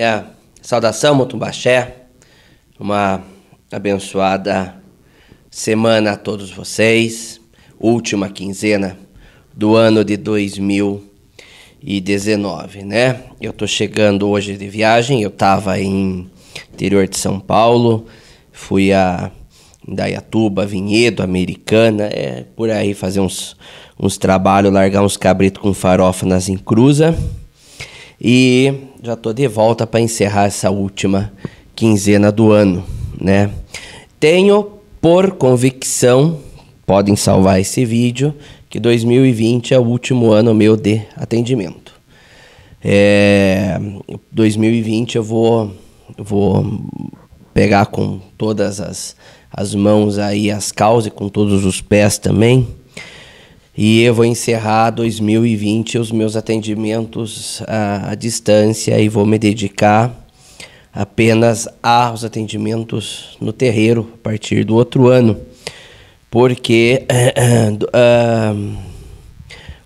minha é saudação, Mutumbaxé, uma abençoada semana a todos vocês, última quinzena do ano de 2019, né? Eu tô chegando hoje de viagem, eu tava em interior de São Paulo, fui a Indaiatuba, Vinhedo, Americana, é por aí fazer uns, uns trabalhos, largar uns cabritos com farofa nas encruzas. E já estou de volta para encerrar essa última quinzena do ano, né? Tenho por convicção, podem salvar esse vídeo, que 2020 é o último ano meu de atendimento. É, 2020 eu vou, vou pegar com todas as, as mãos aí as causas e com todos os pés também e eu vou encerrar 2020 os meus atendimentos à, distância e vou me dedicar apenas aos atendimentos no terreiro a partir do outro ano, porque uh, uh,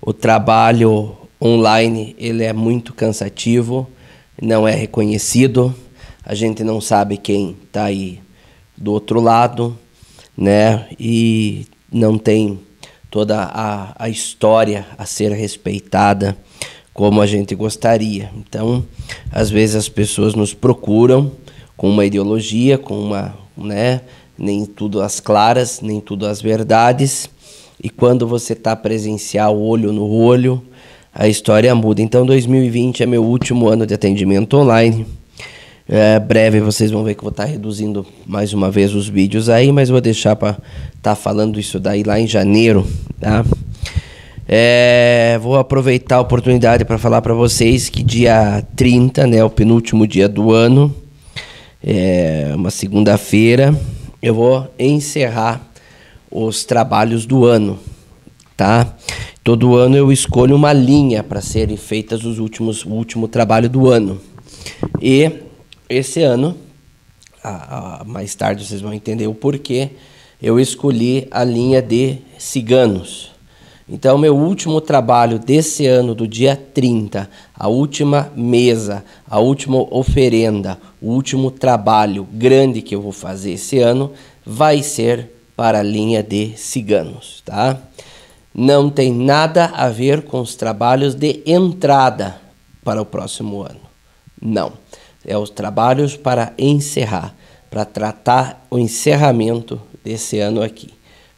o trabalho online ele é muito cansativo, não é reconhecido, a gente não sabe quem está aí do outro lado, né? E não tem toda a, a história a ser respeitada como a gente gostaria. Então, às vezes as pessoas nos procuram com uma ideologia, com uma, né, nem tudo as claras, nem tudo as verdades. E quando você está presencial, olho no olho, a história muda. Então, 2020 é meu último ano de atendimento online. É, breve vocês vão ver que eu vou estar tá reduzindo mais uma vez os vídeos aí, mas vou deixar para estar tá falando isso daí lá em janeiro, tá? É, vou aproveitar a oportunidade para falar para vocês que dia 30, né, o penúltimo dia do ano, é uma segunda-feira, eu vou encerrar os trabalhos do ano, tá? Todo ano eu escolho uma linha para serem feitas os últimos, o último trabalho do ano. E esse ano, a, a, mais tarde vocês vão entender o porquê, eu escolhi a linha de ciganos. Então, meu último trabalho desse ano, do dia 30, a última mesa, a última oferenda, o último trabalho grande que eu vou fazer esse ano, vai ser para a linha de ciganos, tá? Não tem nada a ver com os trabalhos de entrada para o próximo ano. Não é os trabalhos para encerrar, para tratar o encerramento desse ano aqui,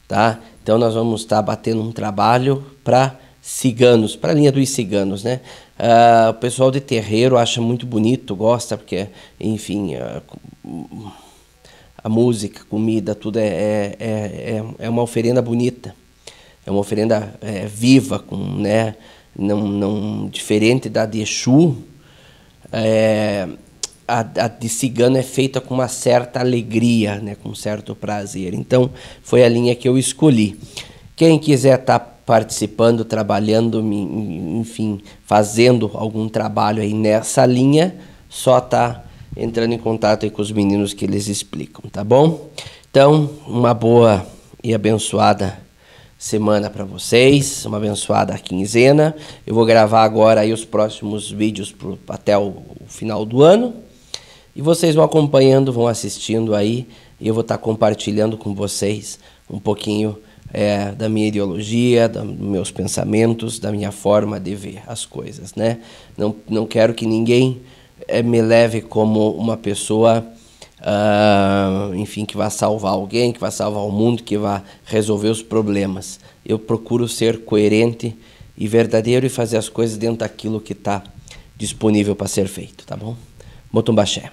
tá? Então nós vamos estar batendo um trabalho para ciganos, para a linha dos ciganos, né? Uh, o pessoal de terreiro acha muito bonito, gosta porque, enfim, a, a música, comida, tudo é, é, é, é, é uma oferenda bonita, é uma oferenda é, viva, com, né? Não, não diferente da de Exu, é, a, a, de cigano é feita com uma certa alegria, né, com certo prazer. Então, foi a linha que eu escolhi. Quem quiser estar tá participando, trabalhando, enfim, fazendo algum trabalho aí nessa linha, só tá entrando em contato aí com os meninos que eles explicam, tá bom? Então, uma boa e abençoada semana para vocês, uma abençoada quinzena. Eu vou gravar agora aí os próximos vídeos pro, até o, o final do ano e vocês vão acompanhando, vão assistindo aí, e eu vou estar tá compartilhando com vocês um pouquinho é, da minha ideologia, dos meus pensamentos, da minha forma de ver as coisas, né? Não, não quero que ninguém é, me leve como uma pessoa, uh, enfim, que vá salvar alguém, que vá salvar o mundo, que vá resolver os problemas. Eu procuro ser coerente e verdadeiro e fazer as coisas dentro daquilo que está disponível para ser feito, tá bom? Motumbaché.